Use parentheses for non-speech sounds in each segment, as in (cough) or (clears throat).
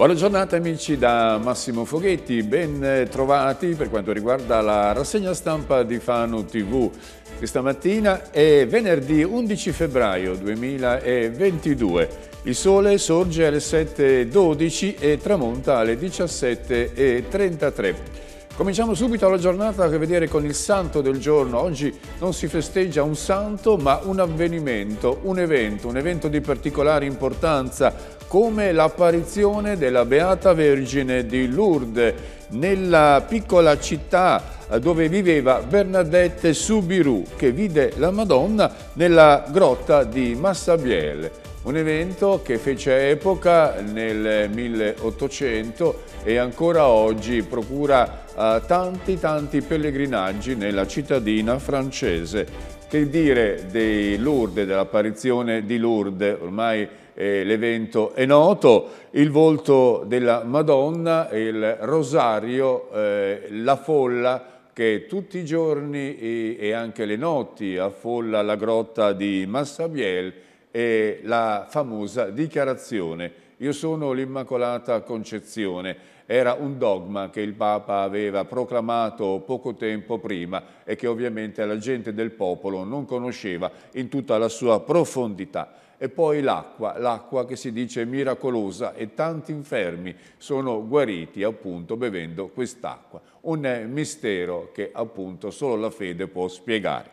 Buona giornata amici da Massimo Foghetti, ben eh, trovati per quanto riguarda la rassegna stampa di Fano TV. Questa mattina è venerdì 11 febbraio 2022. Il sole sorge alle 7.12 e tramonta alle 17.33. Cominciamo subito la giornata a vedere con il santo del giorno. Oggi non si festeggia un santo ma un avvenimento, un evento, un evento di particolare importanza come l'apparizione della Beata Vergine di Lourdes nella piccola città dove viveva Bernadette Subiru che vide la Madonna nella grotta di Massabielle un evento che fece epoca nel 1800 e ancora oggi procura a tanti tanti pellegrinaggi nella cittadina francese. Che dire dei Lourdes, dell'apparizione di Lourdes, ormai eh, l'evento è noto, il volto della Madonna, il rosario, eh, la folla che tutti i giorni e, e anche le notti affolla la grotta di Massabiel e la famosa dichiarazione io sono l'Immacolata Concezione era un dogma che il Papa aveva proclamato poco tempo prima e che ovviamente la gente del popolo non conosceva in tutta la sua profondità. E poi l'acqua, l'acqua che si dice miracolosa e tanti infermi sono guariti appunto bevendo quest'acqua. Un eh, mistero che appunto solo la fede può spiegare.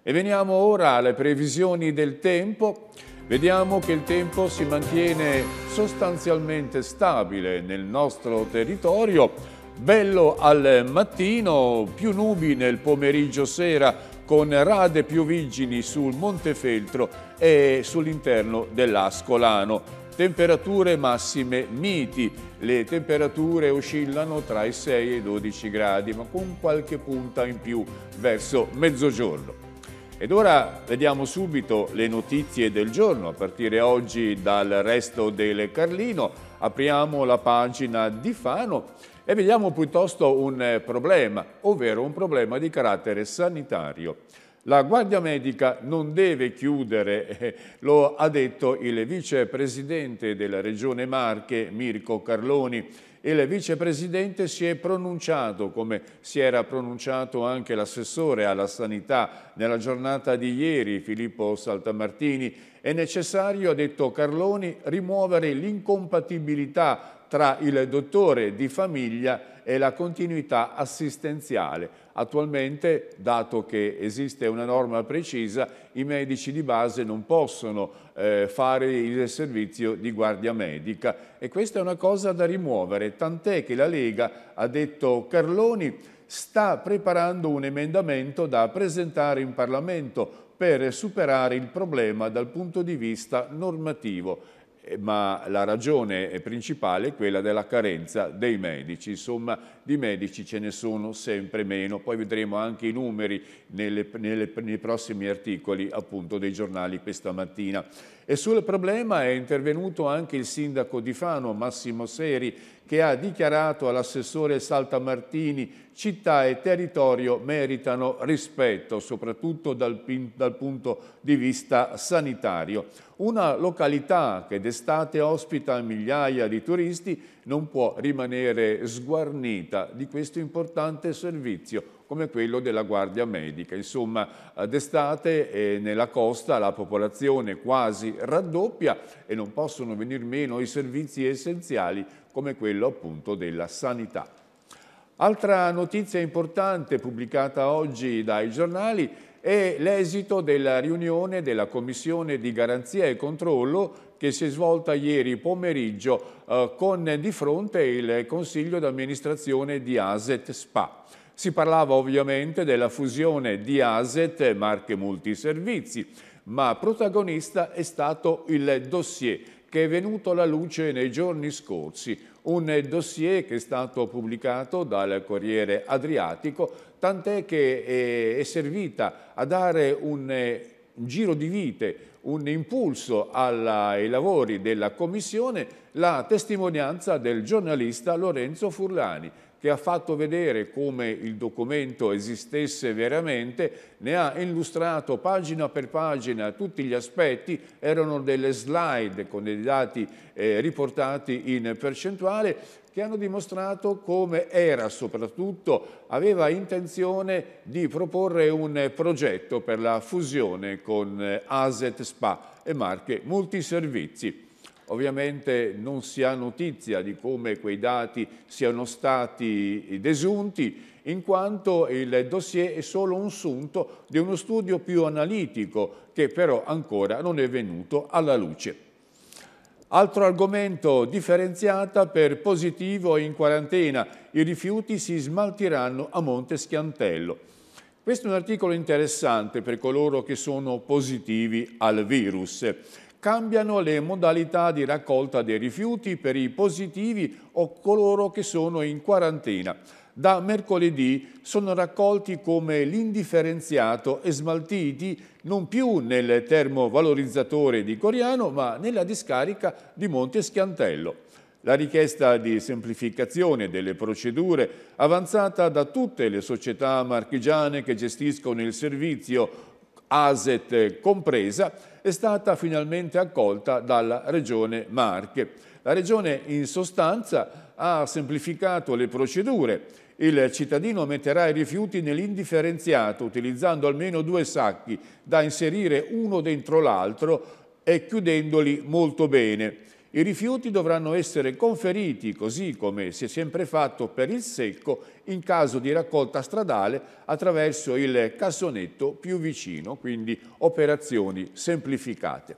E veniamo ora alle previsioni del tempo. Vediamo che il tempo si mantiene sostanzialmente stabile nel nostro territorio, bello al mattino, più nubi nel pomeriggio sera con rade più vigili sul Montefeltro e sull'interno dell'Ascolano. Temperature massime miti, le temperature oscillano tra i 6 e i 12 gradi ma con qualche punta in più verso mezzogiorno. Ed ora vediamo subito le notizie del giorno, a partire oggi dal resto del Carlino. Apriamo la pagina di Fano e vediamo piuttosto un problema, ovvero un problema di carattere sanitario. La Guardia Medica non deve chiudere, (laughs) lo ha detto il vicepresidente della Regione Marche, Mirko Carloni, il vicepresidente si è pronunciato, come si era pronunciato anche l'assessore alla sanità nella giornata di ieri, Filippo Saltamartini, è necessario, ha detto Carloni, rimuovere l'incompatibilità tra il dottore di famiglia e la continuità assistenziale. Attualmente, dato che esiste una norma precisa, i medici di base non possono eh, fare il servizio di guardia medica e questa è una cosa da rimuovere, tant'è che la Lega, ha detto Carloni, sta preparando un emendamento da presentare in Parlamento per superare il problema dal punto di vista normativo eh, ma la ragione eh, principale è quella della carenza dei medici. Insomma, di medici ce ne sono sempre meno. Poi vedremo anche i numeri nelle, nelle, nei prossimi articoli appunto, dei giornali questa mattina. E sul problema è intervenuto anche il sindaco di Fano, Massimo Seri, che ha dichiarato all'assessore Saltamartini città e territorio meritano rispetto, soprattutto dal, dal, punto di vista sanitario. Una località che d'estate ospita migliaia di turisti non può rimanere sguarnita di questo importante servizio come quello della Guardia Medica. Insomma, d'estate eh, nella costa la popolazione quasi raddoppia e non possono venir meno i servizi essenziali come quello appunto della sanità. Altra notizia importante pubblicata oggi dai giornali è l'esito della riunione della Commissione di Garanzia e Controllo che si è svolta ieri pomeriggio eh, con di fronte il Consiglio d'amministrazione di Aset Spa. Si parlava ovviamente della fusione di Aset Marche Multiservizi, ma protagonista è stato il dossier che è venuto alla luce nei giorni scorsi, un dossier che è stato pubblicato dal Corriere Adriatico, tant'è che eh, è servita a dare un giro di vite, un impulso alla, ai lavori della Commissione, la testimonianza del giornalista Lorenzo Furlani, che ha fatto vedere come il documento esistesse veramente, ne ha illustrato pagina per pagina tutti gli aspetti, erano delle slide con dei dati eh, riportati in percentuale, che hanno dimostrato come era soprattutto aveva intenzione di proporre un progetto per la fusione con eh, Aset Spa e marche multiservizi. Ovviamente non si ha notizia di come quei dati siano stati desunti, in quanto il dossier è solo un sunto di uno studio più analitico che però ancora non è venuto alla luce. Altro argomento differenziata per positivo in quarantena, i rifiuti si smaltiranno a Monte Schiantello. Questo è un articolo interessante per coloro che sono positivi al virus cambiano le modalità di raccolta dei rifiuti per i positivi o coloro che sono in quarantena. Da mercoledì sono raccolti come l'indifferenziato e smaltiti non più nel termovalorizzatore di Coriano ma nella discarica di Monte Schiantello. La richiesta di semplificazione delle procedure avanzata da tutte le società marchigiane che gestiscono il servizio, ASET compresa, è stata finalmente accolta dalla Regione Marche. La Regione in sostanza ha semplificato le procedure. Il cittadino metterà i rifiuti nell'indifferenziato utilizzando almeno due sacchi da inserire uno dentro l'altro e chiudendoli molto bene. I rifiuti dovranno essere conferiti, così come si è sempre fatto per il secco, in caso di raccolta stradale attraverso il cassonetto più vicino, quindi operazioni semplificate.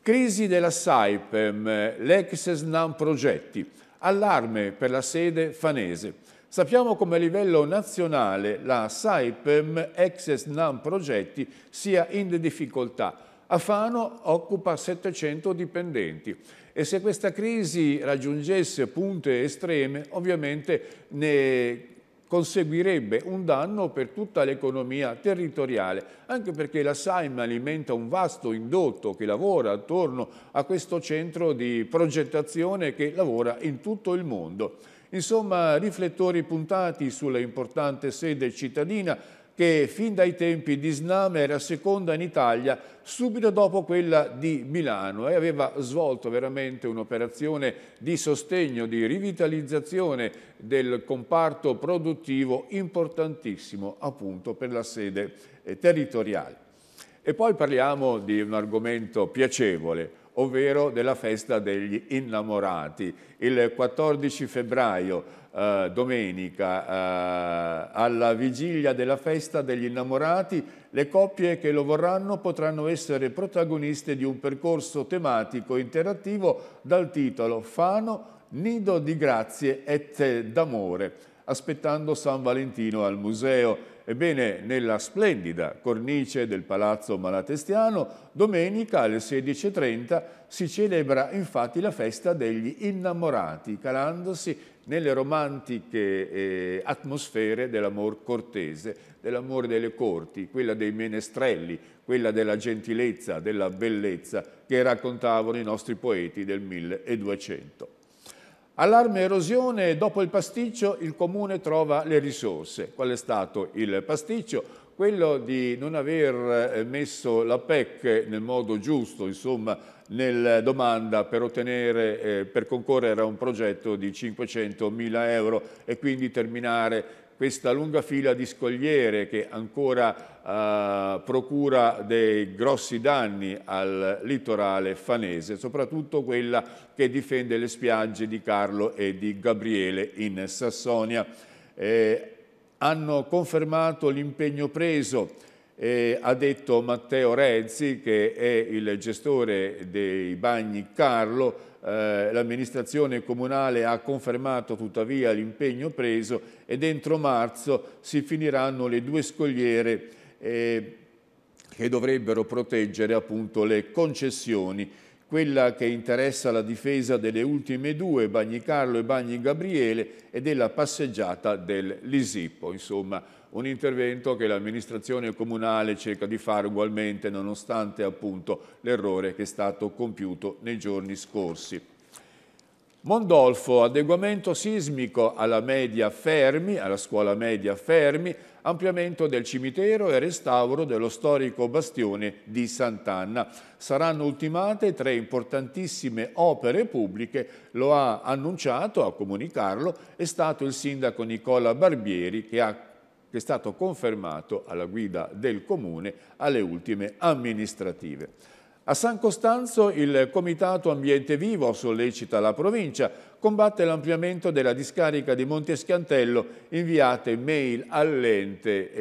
Crisi della Saipem, l'ex SNAM progetti, allarme per la sede fanese. Sappiamo come a livello nazionale la Saipem, ex SNAM progetti, sia in difficoltà a Fano occupa 700 dipendenti e se questa crisi raggiungesse punte estreme ovviamente ne conseguirebbe un danno per tutta l'economia territoriale, anche perché la Saim alimenta un vasto indotto che lavora attorno a questo centro di progettazione che lavora in tutto il mondo. Insomma, riflettori puntati sull'importante sede cittadina che fin dai tempi di Sname era seconda in Italia subito dopo quella di Milano e aveva svolto veramente un'operazione di sostegno, di rivitalizzazione del comparto produttivo importantissimo appunto per la sede eh, territoriale. E poi parliamo di un argomento piacevole, ovvero della festa degli innamorati. Il 14 febbraio eh, domenica, eh, alla vigilia della festa degli innamorati, le coppie che lo vorranno potranno essere protagoniste di un percorso tematico interattivo dal titolo Fano, Nido di grazie e d'amore aspettando San Valentino al museo. Ebbene, nella splendida cornice del Palazzo Malatestiano, domenica alle 16.30 si celebra infatti la festa degli innamorati, calandosi nelle romantiche eh, atmosfere dell'amor cortese, dell'amore delle corti, quella dei menestrelli, quella della gentilezza, della bellezza che raccontavano i nostri poeti del 1200. Allarme erosione, dopo il pasticcio il comune trova le risorse. Qual è stato il pasticcio? Quello di non aver eh, messo la PEC nel modo giusto, insomma, nella domanda per, ottenere, eh, per concorrere a un progetto di 500 mila euro e quindi terminare questa lunga fila di scogliere che ancora eh, procura dei grossi danni al litorale fanese, soprattutto quella che difende le spiagge di Carlo e di Gabriele in Sassonia. Eh, hanno confermato l'impegno preso, eh, ha detto Matteo Rezzi, che è il gestore dei bagni Carlo, eh, l'amministrazione comunale ha confermato tuttavia l'impegno preso e dentro marzo si finiranno le due scogliere eh, che dovrebbero proteggere appunto le concessioni. Quella che interessa la difesa delle ultime due, Bagni Carlo e Bagni Gabriele, e della passeggiata del Lisippo. Insomma, un intervento che l'amministrazione comunale cerca di fare ugualmente nonostante appunto l'errore che è stato compiuto nei giorni scorsi. Mondolfo, adeguamento sismico alla media Fermi, alla scuola media Fermi, ampliamento del cimitero e restauro dello storico bastione di Sant'Anna. Saranno ultimate tre importantissime opere pubbliche, lo ha annunciato, a comunicarlo, è stato il sindaco Nicola Barbieri che ha che è stato confermato alla guida del Comune alle ultime amministrative. A San Costanzo il Comitato Ambiente Vivo sollecita la provincia, combatte l'ampliamento della discarica di Monteschiantello, inviate mail all'ente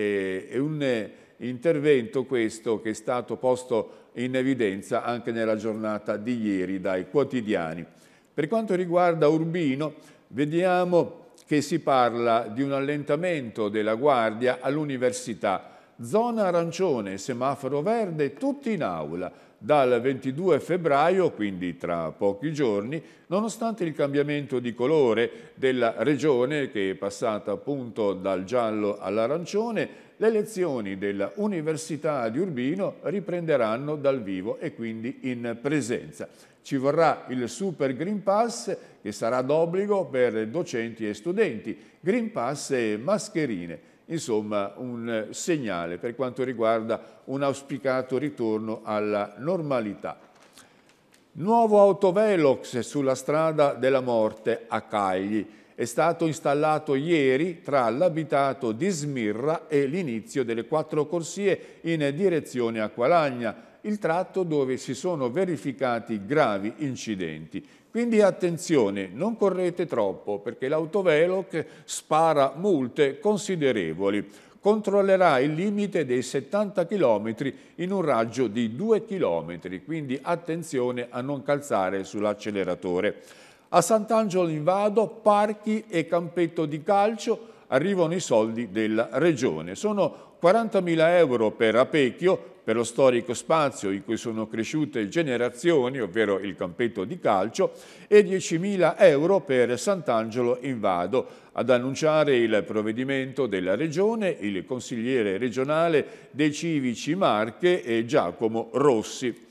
e un eh, intervento questo che è stato posto in evidenza anche nella giornata di ieri dai quotidiani. Per quanto riguarda Urbino, vediamo che si parla di un allentamento della guardia all'università. Zona arancione, semaforo verde, tutti in aula. Dal 22 febbraio, quindi tra pochi giorni, nonostante il cambiamento di colore della regione che è passata appunto dal giallo all'arancione, le lezioni dell'Università di Urbino riprenderanno dal vivo e quindi in presenza. Ci vorrà il Super Green Pass che sarà d'obbligo per docenti e studenti, Green Pass e mascherine. Insomma, un segnale per quanto riguarda un auspicato ritorno alla normalità. Nuovo autovelox sulla strada della morte a Cagli è stato installato ieri tra l'abitato di Smirra e l'inizio delle quattro corsie in direzione Acqualagna il tratto dove si sono verificati gravi incidenti. Quindi attenzione, non correte troppo perché l'autoveloc spara multe considerevoli. Controllerà il limite dei 70 km in un raggio di 2 km, quindi attenzione a non calzare sull'acceleratore. A Sant'Angelo in Vado, parchi e campetto di calcio arrivano i soldi della Regione. Sono 40.000 euro per Apecchio, per lo storico spazio in cui sono cresciute generazioni, ovvero il campetto di calcio, e 10.000 euro per Sant'Angelo in Vado. Ad annunciare il provvedimento della Regione il consigliere regionale dei Civici Marche e Giacomo Rossi.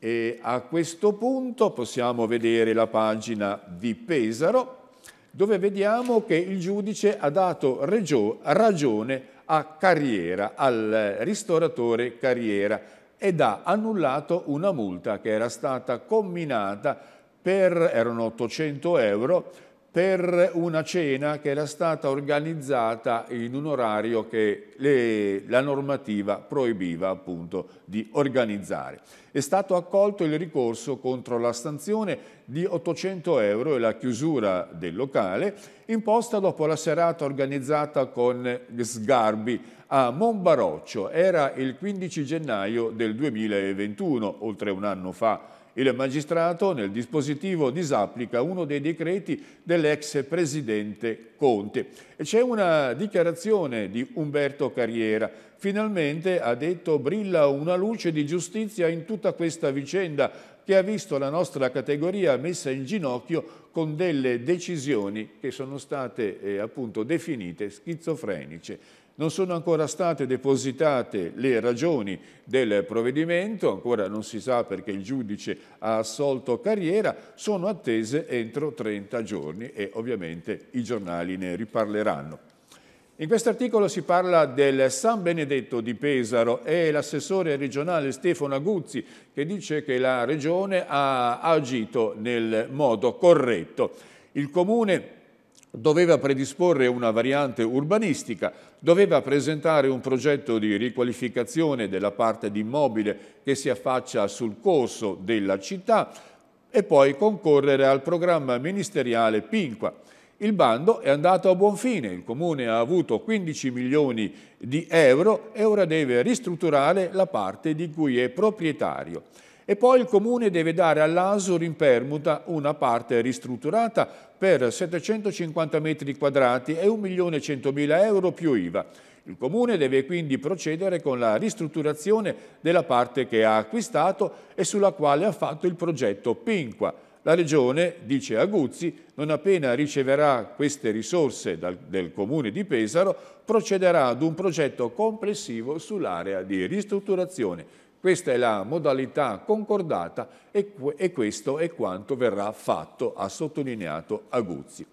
E a questo punto possiamo vedere la pagina di Pesaro, dove vediamo che il giudice ha dato ragione a Carriera, al ristoratore Carriera ed ha annullato una multa che era stata comminata per, erano 800 euro, per una cena che era stata organizzata in un orario che le, la normativa proibiva appunto di organizzare. È stato accolto il ricorso contro la stanzione di 800 euro e la chiusura del locale imposta dopo la serata organizzata con Sgarbi a Monbaroccio. Era il 15 gennaio del 2021, oltre un anno fa il magistrato nel dispositivo disapplica uno dei decreti dell'ex presidente Conte. C'è una dichiarazione di Umberto Carriera. Finalmente, ha detto, brilla una luce di giustizia in tutta questa vicenda che ha visto la nostra categoria messa in ginocchio con delle decisioni che sono state eh, appunto definite schizofreniche non sono ancora state depositate le ragioni del provvedimento, ancora non si sa perché il giudice ha assolto carriera, sono attese entro 30 giorni e ovviamente i giornali ne riparleranno. In questo articolo si parla del San Benedetto di Pesaro e l'assessore regionale Stefano Aguzzi che dice che la regione ha agito nel modo corretto. Il comune doveva predisporre una variante urbanistica, doveva presentare un progetto di riqualificazione della parte di immobile che si affaccia sul corso della città e poi concorrere al programma ministeriale Pinqua. Il bando è andato a buon fine, il Comune ha avuto 15 milioni di euro e ora deve ristrutturare la parte di cui è proprietario e poi il Comune deve dare all'ASUR in permuta una parte ristrutturata per 750 metri quadrati e 1.100.000 euro più IVA. Il Comune deve quindi procedere con la ristrutturazione della parte che ha acquistato e sulla quale ha fatto il progetto Pinqua. La Regione, dice Aguzzi, non appena riceverà queste risorse dal, del Comune di Pesaro, procederà ad un progetto complessivo sull'area di ristrutturazione questa è la modalità concordata e, questo è quanto verrà fatto, ha sottolineato Aguzzi.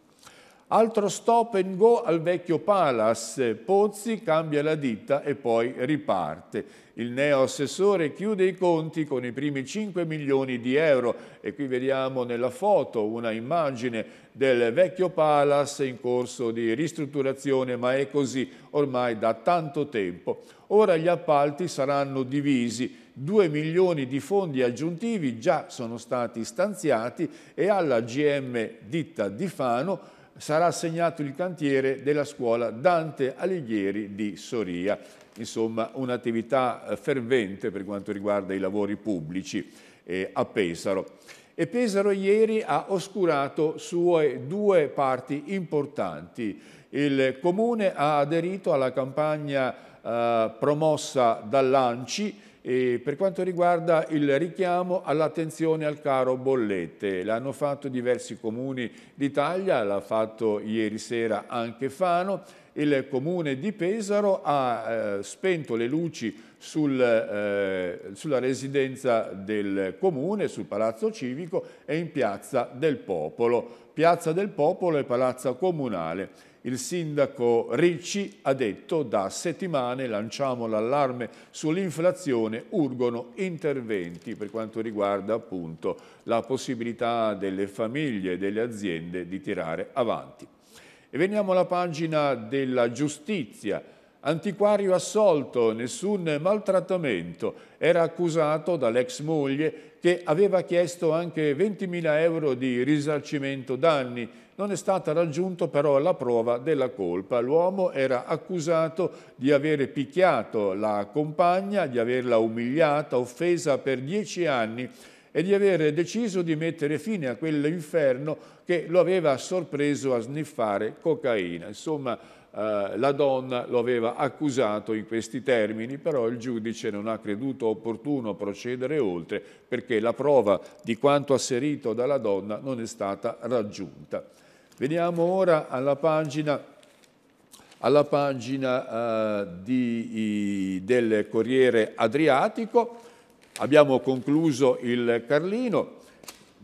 Altro stop and go al vecchio Palace, Pozzi cambia la ditta e poi riparte. Il neo assessore chiude i conti con i primi 5 milioni di euro e qui vediamo nella foto una immagine del vecchio Palace in corso di ristrutturazione ma è così ormai da tanto tempo. Ora gli appalti saranno divisi 2 milioni di fondi aggiuntivi già sono stati stanziati e alla GM ditta di Fano sarà assegnato il cantiere della scuola Dante Alighieri di Soria. Insomma, un'attività eh, fervente per quanto riguarda i lavori pubblici eh, a Pesaro. E Pesaro ieri ha oscurato sue due parti importanti. Il Comune ha aderito alla campagna eh, promossa dall'ANCI e per quanto riguarda il richiamo all'attenzione al caro bollette, l'hanno fatto diversi comuni d'Italia, l'ha fatto ieri sera anche Fano, il comune di Pesaro ha eh, spento le luci sul, eh, sulla residenza del comune, sul palazzo civico e in piazza del popolo. Piazza del popolo e palazzo comunale il sindaco Ricci ha detto da settimane lanciamo l'allarme sull'inflazione, urgono interventi per quanto riguarda appunto la possibilità delle famiglie e delle aziende di tirare avanti. E veniamo alla pagina della giustizia. Antiquario assolto, nessun maltrattamento. Era accusato dall'ex moglie che aveva chiesto anche 20.000 euro di risarcimento danni. Non è stata raggiunta però la prova della colpa. L'uomo era accusato di aver picchiato la compagna, di averla umiliata, offesa per dieci anni e di aver deciso di mettere fine a quell'inferno che lo aveva sorpreso a sniffare cocaina. Insomma, eh, la donna lo aveva accusato in questi termini, però il giudice non ha creduto opportuno procedere oltre perché la prova di quanto asserito dalla donna non è stata raggiunta. Veniamo ora alla pagina, alla pagina eh, di, del Corriere Adriatico. Abbiamo concluso il Carlino.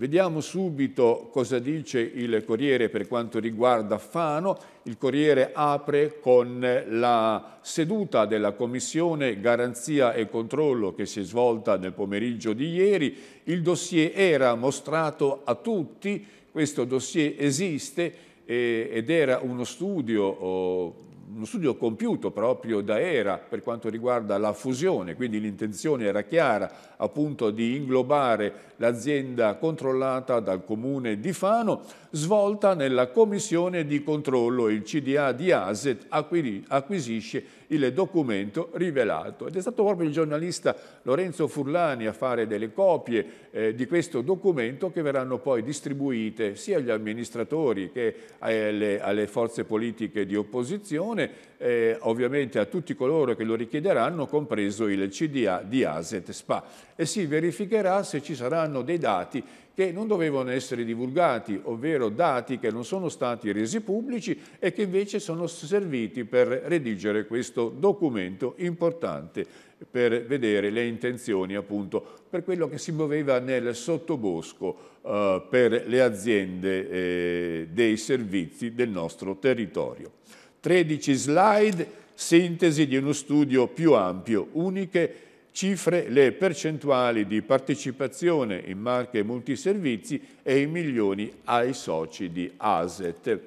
Vediamo subito cosa dice il Corriere per quanto riguarda Fano. Il Corriere apre con la seduta della Commissione Garanzia e Controllo che si è svolta nel pomeriggio di ieri. Il dossier era mostrato a tutti, questo dossier esiste eh, ed era uno studio oh, uno studio compiuto proprio da ERA per quanto riguarda la fusione, quindi l'intenzione era chiara appunto di inglobare l'azienda controllata dal comune di Fano, svolta nella commissione di controllo, il CDA di ASET acquisisce il documento rivelato. Ed è stato proprio il giornalista Lorenzo Furlani a fare delle copie eh, di questo documento che verranno poi distribuite sia agli amministratori che alle, alle forze politiche di opposizione, eh, ovviamente a tutti coloro che lo richiederanno, compreso il CDA di Aset SPA. E si verificherà se ci saranno dei dati che non dovevano essere divulgati, ovvero dati che non sono stati resi pubblici e che invece sono serviti per redigere questo documento importante per vedere le intenzioni appunto per quello che si muoveva nel sottobosco eh, per le aziende eh, dei servizi del nostro territorio. 13 slide, sintesi di uno studio più ampio, uniche cifre le percentuali di partecipazione in marche multiservizi e i milioni ai soci di ASET.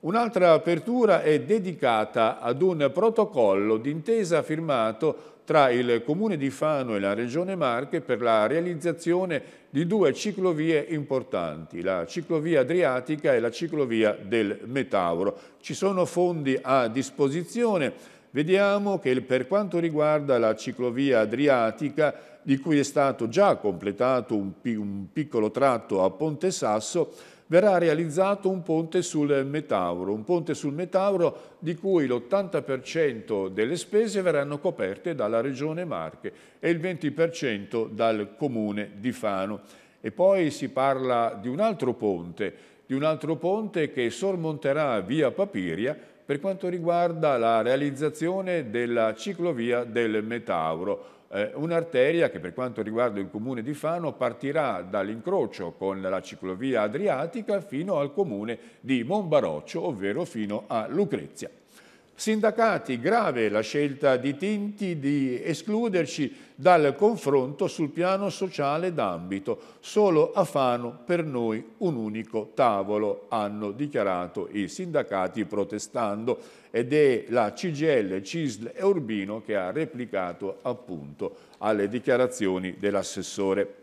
Un'altra apertura è dedicata ad un protocollo d'intesa firmato tra il Comune di Fano e la Regione Marche per la realizzazione di due ciclovie importanti, la ciclovia adriatica e la ciclovia del Metauro. Ci sono fondi a disposizione vediamo che per quanto riguarda la ciclovia adriatica, di cui è stato già completato un, un piccolo tratto a Ponte Sasso, verrà realizzato un ponte sul Metauro, un ponte sul Metauro di cui l'80% delle spese verranno coperte dalla Regione Marche e il 20% dal Comune di Fano. E poi si parla di un altro ponte, di un altro ponte che sormonterà via Papiria per quanto riguarda la realizzazione della ciclovia del Metauro, eh, un'arteria che per quanto riguarda il comune di Fano partirà dall'incrocio con la ciclovia adriatica fino al comune di Monbaroccio, ovvero fino a Lucrezia. Sindacati, grave la scelta di Tinti di escluderci dal confronto sul piano sociale d'ambito. Solo a Fano per noi un unico tavolo, hanno dichiarato i sindacati protestando ed è la CGL, CISL e Urbino che ha replicato appunto alle dichiarazioni dell'assessore.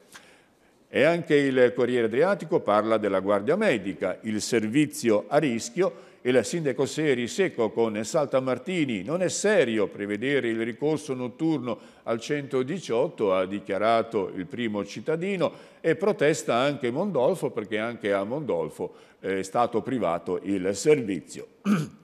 E anche il Corriere Adriatico parla della Guardia Medica, il servizio a rischio il sindaco Seri secco con Salta Martini. Non è serio prevedere il ricorso notturno al 118, ha dichiarato il primo cittadino, e protesta anche Mondolfo perché anche a Mondolfo eh, è stato privato il servizio. (clears throat)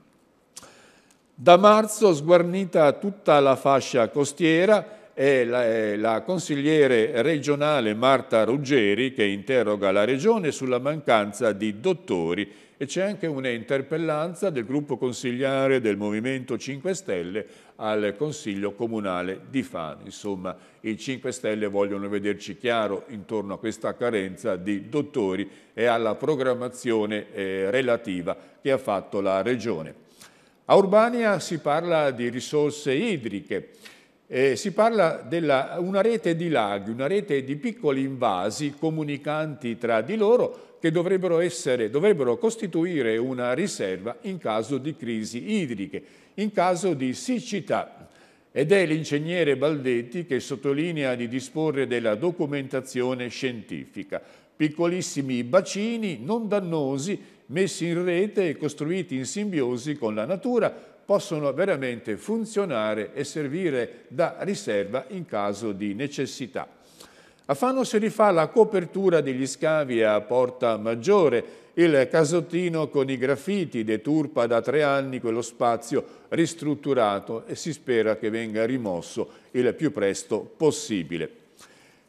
Da marzo sguarnita tutta la fascia costiera, è la, è la consigliere regionale Marta Ruggeri che interroga la Regione sulla mancanza di dottori e c'è anche un'interpellanza del gruppo consigliare del Movimento 5 Stelle al Consiglio Comunale di Fano. Insomma, i 5 Stelle vogliono vederci chiaro intorno a questa carenza di dottori e alla programmazione eh, relativa che ha fatto la Regione. A Urbania si parla di risorse idriche. Eh, si parla di una rete di laghi, una rete di piccoli invasi comunicanti tra di loro che dovrebbero, essere, dovrebbero costituire una riserva in caso di crisi idriche, in caso di siccità. Ed è l'ingegnere Baldetti che sottolinea di disporre della documentazione scientifica. Piccolissimi bacini non dannosi messi in rete e costruiti in simbiosi con la natura possono veramente funzionare e servire da riserva in caso di necessità. A Fano si rifà la copertura degli scavi a Porta Maggiore, il casottino con i graffiti deturpa da tre anni quello spazio ristrutturato e si spera che venga rimosso il più presto possibile.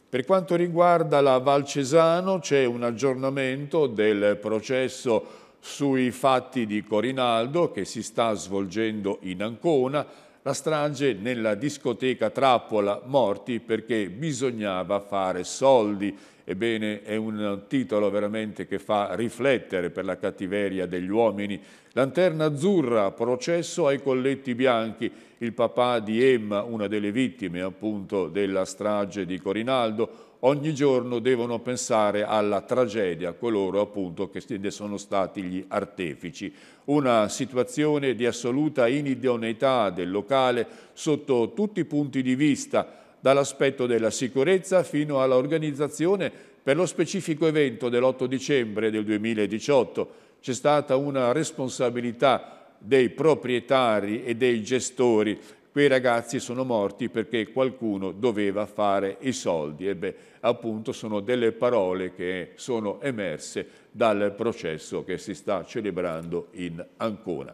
Per quanto riguarda la Valcesano c'è un aggiornamento del processo sui fatti di Corinaldo che si sta svolgendo in Ancona, la strage nella discoteca Trappola, morti perché bisognava fare soldi Ebbene, è un titolo veramente che fa riflettere per la cattiveria degli uomini. Lanterna azzurra, processo ai colletti bianchi, il papà di Emma, una delle vittime appunto della strage di Corinaldo, ogni giorno devono pensare alla tragedia, coloro appunto che ne sono stati gli artefici. Una situazione di assoluta inidoneità del locale sotto tutti i punti di vista, dall'aspetto della sicurezza fino all'organizzazione per lo specifico evento dell'8 dicembre del 2018. C'è stata una responsabilità dei proprietari e dei gestori. Quei ragazzi sono morti perché qualcuno doveva fare i soldi. E beh, appunto sono delle parole che sono emerse dal processo che si sta celebrando in Ancona.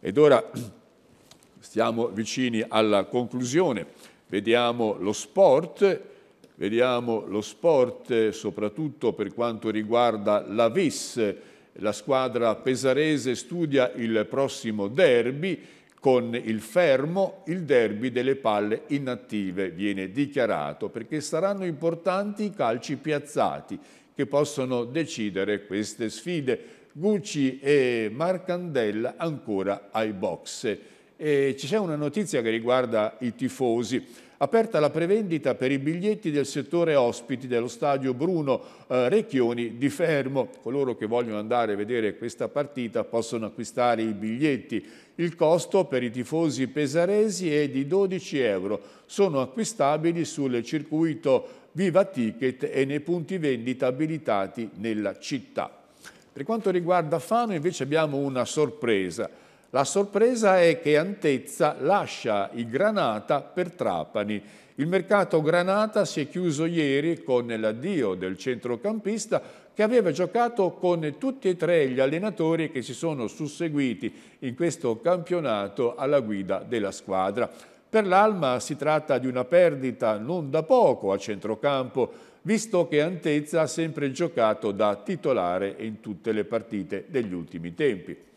Ed ora stiamo vicini alla conclusione. Vediamo lo sport, vediamo lo sport eh, soprattutto per quanto riguarda la VIS, la squadra pesarese studia il prossimo derby con il fermo, il derby delle palle inattive viene dichiarato perché saranno importanti i calci piazzati che possono decidere queste sfide. Gucci e Marcandella ancora ai box ci c'è una notizia che riguarda i tifosi. Aperta la prevendita per i biglietti del settore ospiti dello stadio Bruno eh, Recchioni di Fermo. Coloro che vogliono andare a vedere questa partita possono acquistare i biglietti. Il costo per i tifosi pesaresi è di 12 euro. Sono acquistabili sul circuito Viva Ticket e nei punti vendita abilitati nella città. Per quanto riguarda Fano invece abbiamo una sorpresa. La sorpresa è che Antezza lascia il Granata per Trapani. Il mercato Granata si è chiuso ieri con l'addio del centrocampista che aveva giocato con tutti e tre gli allenatori che si sono susseguiti in questo campionato alla guida della squadra. Per l'Alma si tratta di una perdita non da poco a centrocampo, visto che Antezza ha sempre giocato da titolare in tutte le partite degli ultimi tempi.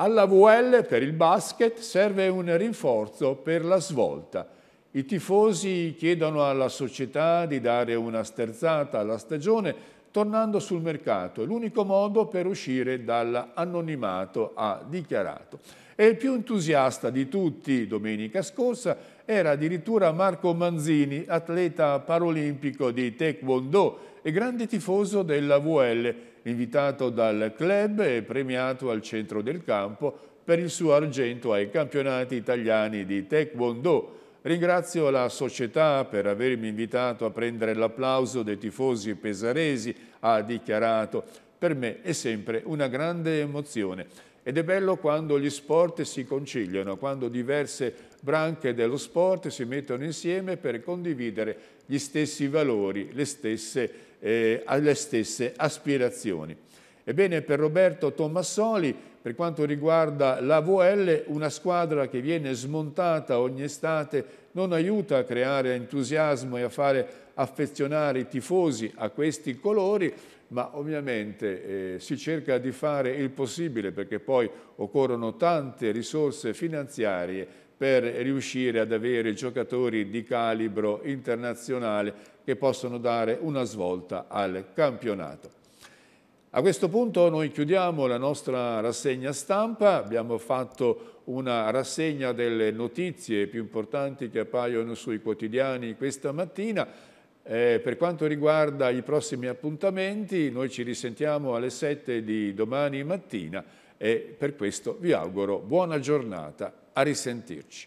Alla VL per il basket serve un rinforzo per la svolta. I tifosi chiedono alla società di dare una sterzata alla stagione tornando sul mercato. È l'unico modo per uscire dall'anonimato, ha dichiarato. E il più entusiasta di tutti domenica scorsa era addirittura Marco Manzini, atleta parolimpico di Taekwondo e grande tifoso della VL, invitato dal club e premiato al centro del campo per il suo argento ai campionati italiani di Taekwondo. Ringrazio la società per avermi invitato a prendere l'applauso dei tifosi pesaresi, ha dichiarato. Per me è sempre una grande emozione. Ed è bello quando gli sport si conciliano, quando diverse branche dello sport si mettono insieme per condividere gli stessi valori, le stesse, eh, le stesse aspirazioni. Ebbene, per Roberto Tommassoli, per quanto riguarda la VL, una squadra che viene smontata ogni estate non aiuta a creare entusiasmo e a fare affezionare i tifosi a questi colori, ma ovviamente eh, si cerca di fare il possibile perché poi occorrono tante risorse finanziarie per riuscire ad avere giocatori di calibro internazionale che possono dare una svolta al campionato. A questo punto noi chiudiamo la nostra rassegna stampa, abbiamo fatto una rassegna delle notizie più importanti che appaiono sui quotidiani questa mattina. Eh, per quanto riguarda i prossimi appuntamenti, noi ci risentiamo alle 7 di domani mattina e per questo vi auguro buona giornata a risentirci.